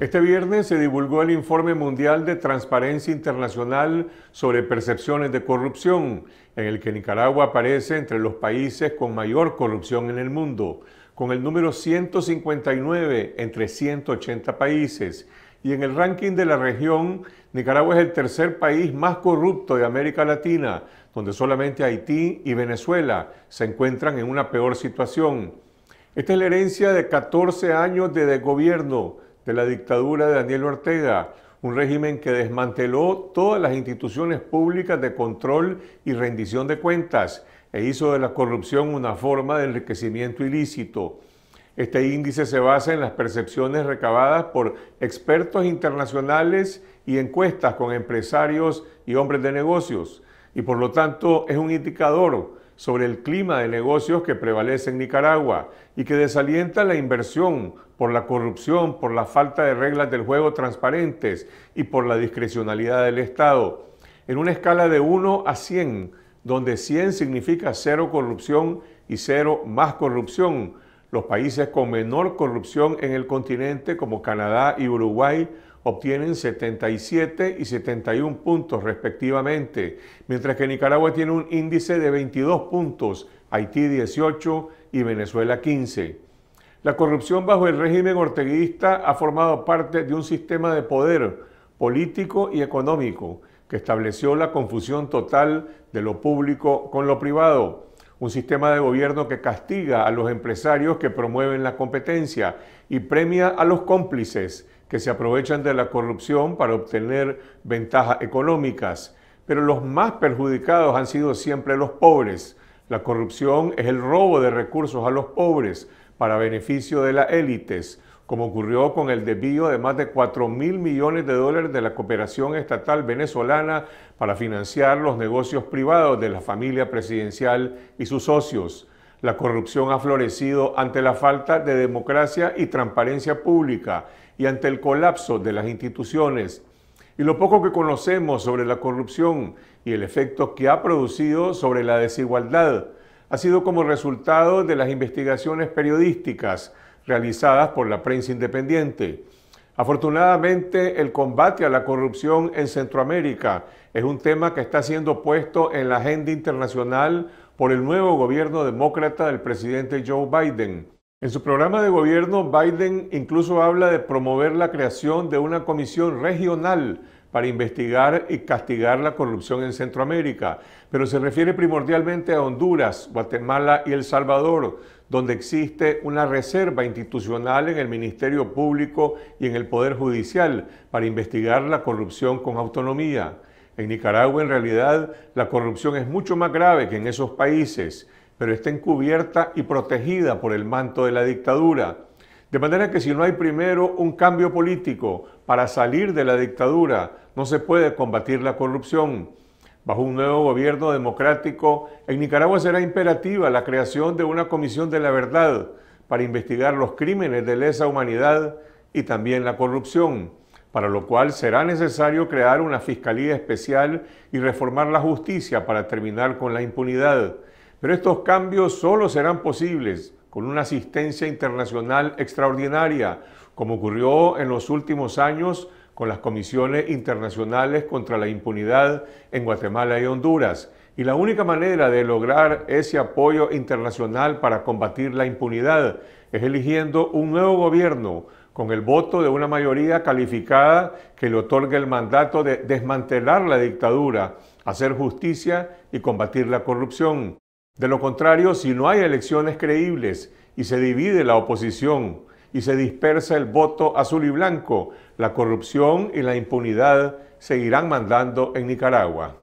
Este viernes se divulgó el Informe Mundial de Transparencia Internacional sobre Percepciones de Corrupción, en el que Nicaragua aparece entre los países con mayor corrupción en el mundo, con el número 159 entre 180 países. Y en el ranking de la región, Nicaragua es el tercer país más corrupto de América Latina, donde solamente Haití y Venezuela se encuentran en una peor situación. Esta es la herencia de 14 años de gobierno de la dictadura de Daniel Ortega, un régimen que desmanteló todas las instituciones públicas de control y rendición de cuentas e hizo de la corrupción una forma de enriquecimiento ilícito. Este índice se basa en las percepciones recabadas por expertos internacionales y encuestas con empresarios y hombres de negocios, y por lo tanto es un indicador sobre el clima de negocios que prevalece en Nicaragua y que desalienta la inversión por la corrupción, por la falta de reglas del juego transparentes y por la discrecionalidad del Estado. En una escala de 1 a 100, donde 100 significa cero corrupción y cero más corrupción, los países con menor corrupción en el continente, como Canadá y Uruguay, obtienen 77 y 71 puntos respectivamente, mientras que Nicaragua tiene un índice de 22 puntos, Haití 18 y Venezuela 15. La corrupción bajo el régimen orteguista ha formado parte de un sistema de poder político y económico que estableció la confusión total de lo público con lo privado un sistema de gobierno que castiga a los empresarios que promueven la competencia y premia a los cómplices que se aprovechan de la corrupción para obtener ventajas económicas. Pero los más perjudicados han sido siempre los pobres. La corrupción es el robo de recursos a los pobres para beneficio de las élites como ocurrió con el desvío de más de 4 mil millones de dólares de la cooperación estatal venezolana para financiar los negocios privados de la familia presidencial y sus socios. La corrupción ha florecido ante la falta de democracia y transparencia pública y ante el colapso de las instituciones. Y lo poco que conocemos sobre la corrupción y el efecto que ha producido sobre la desigualdad ha sido como resultado de las investigaciones periodísticas realizadas por la prensa independiente. Afortunadamente, el combate a la corrupción en Centroamérica es un tema que está siendo puesto en la agenda internacional por el nuevo gobierno demócrata del presidente Joe Biden. En su programa de gobierno, Biden incluso habla de promover la creación de una comisión regional para investigar y castigar la corrupción en Centroamérica, pero se refiere primordialmente a Honduras, Guatemala y El Salvador, donde existe una reserva institucional en el Ministerio Público y en el Poder Judicial para investigar la corrupción con autonomía. En Nicaragua, en realidad, la corrupción es mucho más grave que en esos países, pero está encubierta y protegida por el manto de la dictadura. De manera que si no hay primero un cambio político para salir de la dictadura, no se puede combatir la corrupción. Bajo un nuevo gobierno democrático, en Nicaragua será imperativa la creación de una comisión de la verdad para investigar los crímenes de lesa humanidad y también la corrupción, para lo cual será necesario crear una fiscalía especial y reformar la justicia para terminar con la impunidad. Pero estos cambios solo serán posibles con una asistencia internacional extraordinaria, como ocurrió en los últimos años con las comisiones internacionales contra la impunidad en Guatemala y Honduras. Y la única manera de lograr ese apoyo internacional para combatir la impunidad es eligiendo un nuevo gobierno con el voto de una mayoría calificada que le otorgue el mandato de desmantelar la dictadura, hacer justicia y combatir la corrupción. De lo contrario, si no hay elecciones creíbles y se divide la oposición, y se dispersa el voto azul y blanco, la corrupción y la impunidad seguirán mandando en Nicaragua.